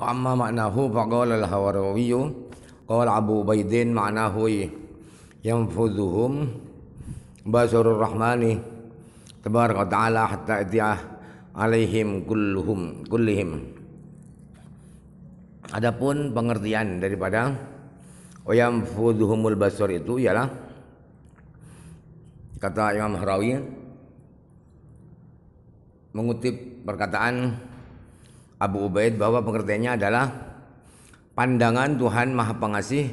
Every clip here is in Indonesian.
Wa amma ma'nahu faqala al hawarawi qala Abu Baidin ma'nahu yanfudhuhum basarur rahmani tabaraka ta'ala hatta ati'ah alaihim kulluhum kullihim Adapun pengertian daripada wayam fuduhumul basor itu ialah kata Imam Harawi mengutip perkataan Abu Ubaid bahwa pengertiannya adalah pandangan Tuhan Maha Pengasih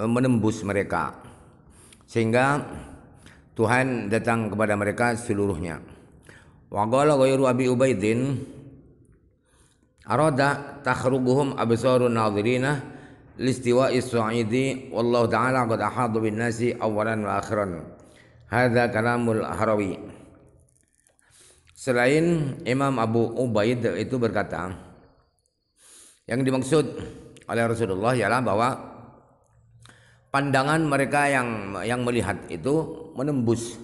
eh, menembus mereka sehingga Tuhan datang kepada mereka seluruhnya. Wa qala ghayru Abi Ubaidin arada takhrubuhum absaru nadhirina listiwa'i su'idi wallahu ta'ala qad ahadu bin nasi awwalan wa akhiran. Hadza kalamul Harawi. Selain Imam Abu Ubaid itu berkata, yang dimaksud oleh Rasulullah ialah bahwa pandangan mereka yang yang melihat itu menembus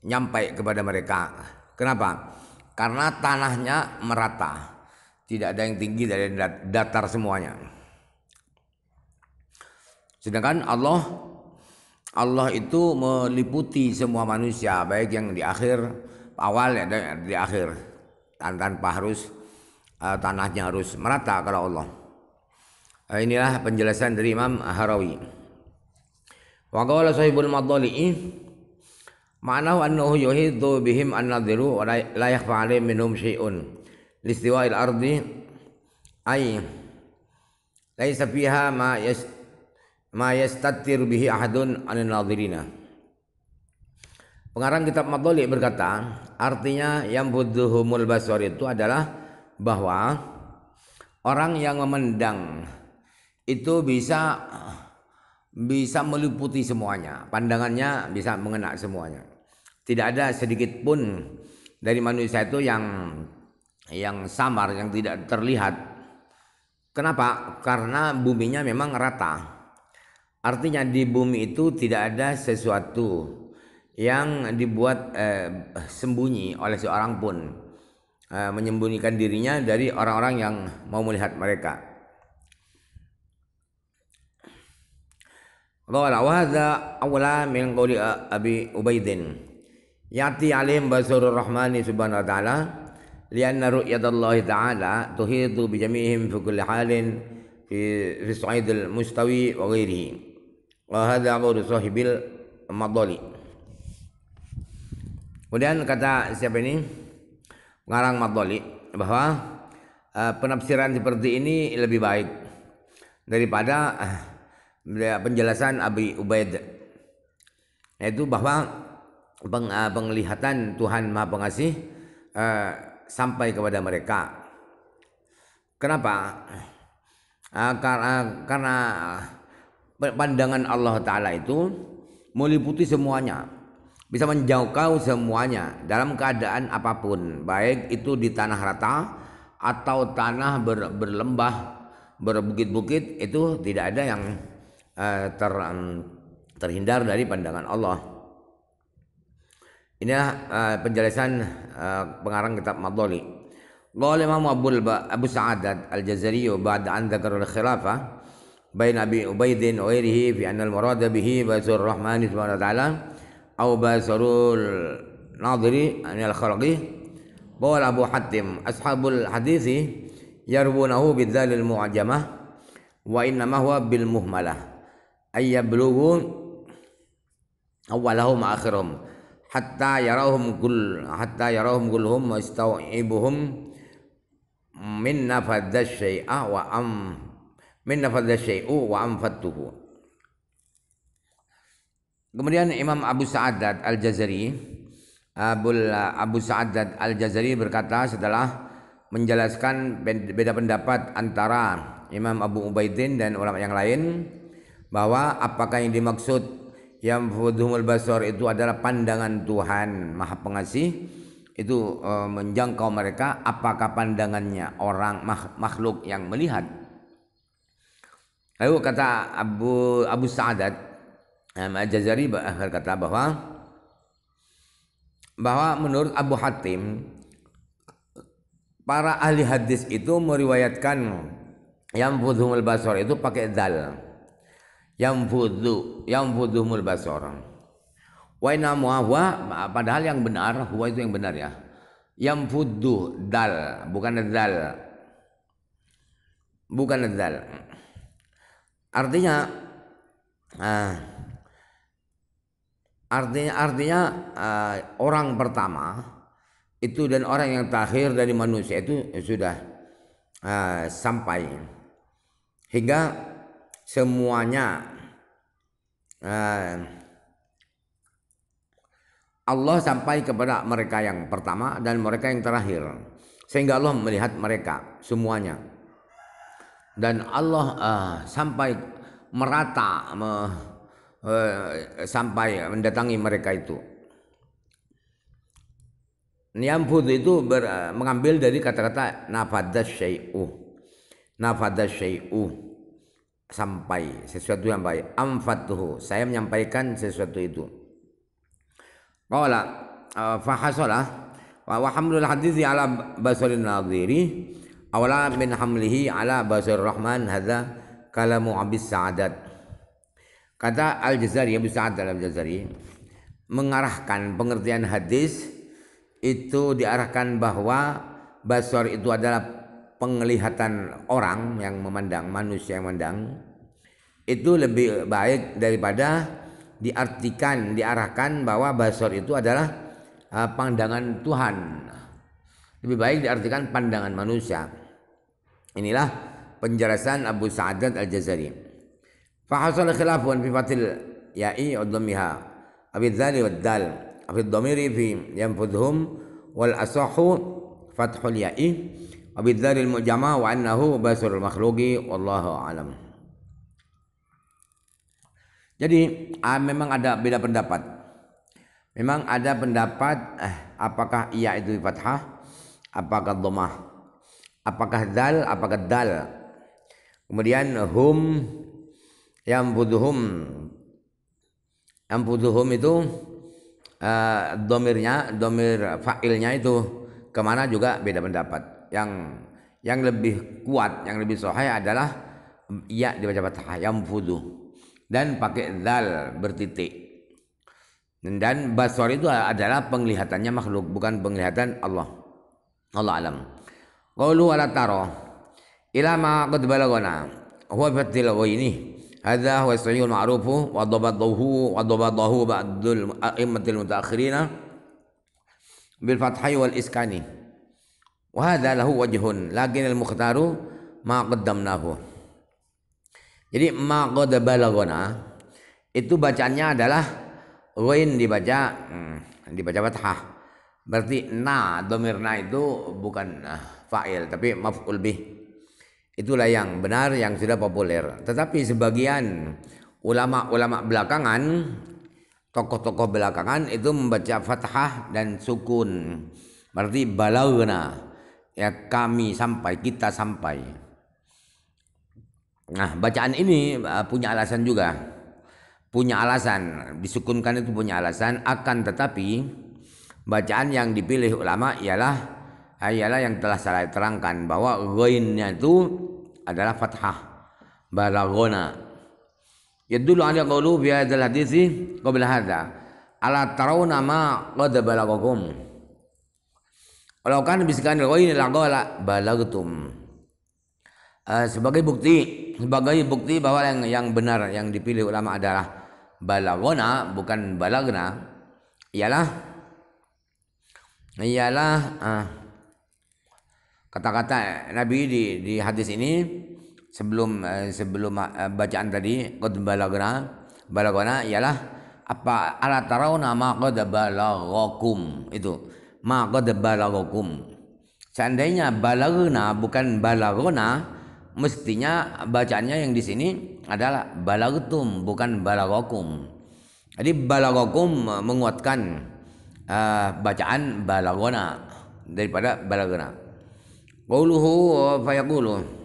nyampai kepada mereka. Kenapa? Karena tanahnya merata. Tidak ada yang tinggi dari datar semuanya. Sedangkan Allah Allah itu meliputi semua manusia, baik yang di akhir awal ya di akhir tanpa harus uh, tanahnya harus merata kalau Allah uh, inilah penjelasan dari Imam Harawi wa qala sahibul mana ma'nahu annahu yuhiddu bihim an-nadhiru wa la yakhfa alaihim minhum syai'un listiwa'il ardi ay laisa fiha ma yas ma yastatir bihi ahadun an nadhirina Pengarang kitab Matoli berkata, artinya yang buduhumul basur itu adalah bahwa orang yang memendang itu bisa bisa meliputi semuanya, pandangannya bisa mengena semuanya. Tidak ada sedikit pun dari manusia itu yang yang samar, yang tidak terlihat. Kenapa? Karena buminya memang rata. Artinya di bumi itu tidak ada sesuatu yang dibuat eh, sembunyi oleh seorang pun eh, menyembunyikan dirinya dari orang-orang yang mau melihat mereka. Qala wa hadza awla min qawli eh, Abi Ubaidin yati alim basurur rahmani subhanahu wa ta'ala lianna ru'yatallahi ta'ala tuhitu bi jami'ihim fi kulli halin fi fi sa'idil mustawi wa ghairihi wa hadza qawlu sahibil madali Kemudian kata siapa ini? Pengarang Matoli bahwa uh, penafsiran seperti ini lebih baik daripada uh, penjelasan Abi Ubaid yaitu bahwa peng, uh, penglihatan Tuhan Maha Pengasih uh, sampai kepada mereka. Kenapa? Uh, karena, karena pandangan Allah Ta'ala itu meliputi semuanya bisa menjangkau semuanya dalam keadaan apapun, baik itu di tanah rata atau tanah ber, berlembah, berbukit-bukit itu tidak ada yang eh, ter, terhindar dari pandangan Allah. Inilah eh, penjelasan eh, pengarang kitab Madoli. Lalu Imam Abu, Abu Sa'adat Al-Jazari ba'da an dzakara al-khilafah bain Abi Ubaidin wa ghairihi fi anna al murada bihi wa rahman subhanahu wa ta'ala أو باسر الناظري يعني الخرقي قال أبو حاتم أصحاب الحديث يروونه بالذال المعجمة وإنما هو بالمهملة أي يبلغوا أولهم آخرهم حتى يراهم كل حتى يراهم كلهم ويستوعبهم من نفذ الشيء وأم من نفذ الشيء وأنفذته Kemudian Imam Abu Sa'adat Al-Jazari Abul Abu Sa'adat Al-Jazari berkata setelah menjelaskan beda pendapat antara Imam Abu Ubaidin dan ulama yang lain bahwa apakah yang dimaksud yang fudhumul basor itu adalah pandangan Tuhan Maha Pengasih itu e, menjangkau mereka apakah pandangannya orang makhluk yang melihat Lalu kata Abu Abu Sa'adat Nah, Al-Jazari berkata bahwa bahwa menurut Abu Hatim para ahli hadis itu meriwayatkan yang fudhumul basor itu pakai dal yang fudhu yang fudhumul basor wa padahal yang benar huwa itu yang benar ya yang fudhu dal bukan dal bukan dal artinya ah Artinya artinya uh, orang pertama itu dan orang yang terakhir dari manusia itu sudah uh, sampai hingga semuanya uh, Allah sampai kepada mereka yang pertama dan mereka yang terakhir sehingga Allah melihat mereka semuanya dan Allah uh, sampai merata Eh, sampai mendatangi mereka itu. Niyamfud itu ber, mengambil dari kata-kata nafada syai'u. Nafada syai'u. Sampai. Sesuatu yang baik. amfadhu Saya menyampaikan sesuatu itu. Kala eh, fahasola fahasalah wa hamlul hadithi ala basarin nadhiri awla min hamlihi ala basir rahman hadha kalamu abis sa'adat Kata Al-Jazari, Abu Sa'ad Al-Jazari, mengarahkan pengertian hadis itu diarahkan bahwa basor itu adalah penglihatan orang yang memandang, manusia yang memandang. Itu lebih baik daripada diartikan, diarahkan bahwa basor itu adalah uh, pandangan Tuhan. Lebih baik diartikan pandangan manusia. Inilah penjelasan Abu Saad Al-Jazari. Fahasal khilafun fi fatil ya'i udhumiha Abi dhali wa dhal Abi dhamiri fi yanfudhum Wal asahu fathul ya'i Abi dhali al-mu'jama wa annahu basurul makhluki Wallahu alam Jadi ah, memang ada beda pendapat Memang ada pendapat eh, Apakah ia itu fathah Apakah dhamah Apakah dal, apakah dal Kemudian hum yang yang buduhum itu uh, domirnya, domir fa'ilnya itu kemana juga beda pendapat. Yang yang lebih kuat, yang lebih sahih adalah ya dibaca fathah buduh dan pakai dal bertitik. Dan basor itu adalah penglihatannya makhluk, bukan penglihatan Allah. Allah alam. lu wala taro ila ma qad balagana huwa fatil ini هذا هو الصحيح المعروف وضبطه وضبطه بعض الأئمة المتأخرين بالفتح والإسكان وهذا له وجه لكن المختار ما قدمناه jadi ma qad balagona itu bacaannya adalah ghain dibaca hmm, dibaca fathah. Berarti na domirna itu bukan ah, fa'il tapi maf'ul bih. Itulah yang benar yang sudah populer. Tetapi sebagian ulama-ulama belakangan, tokoh-tokoh belakangan itu membaca fathah dan sukun. Berarti balagna ya kami sampai kita sampai. Nah, bacaan ini eh, punya alasan juga. Punya alasan, disukunkan itu punya alasan akan tetapi bacaan yang dipilih ulama ialah Ah, ialah yang telah saya terangkan bahwa ghainnya itu adalah fathah balagona yadullu ala qawlu bi hadzal hadithi qabla hadza ala tarawna ma qad balagakum kalau kan bisikan ghain laqala balagtum ah, sebagai bukti sebagai bukti bahwa yang yang benar yang dipilih ulama adalah balagona bukan balagna ialah ialah uh, Kata-kata Nabi di, di hadis ini sebelum eh, sebelum eh, bacaan tadi qad balagna balagna ialah apa ala tarawna ma qad balagakum itu ma qad balagakum seandainya balagna bukan balagona mestinya bacaannya yang di sini adalah balagtum bukan balagakum. Jadi balagakum menguatkan uh, bacaan balagona daripada balagona qauluhu wa fayaqulu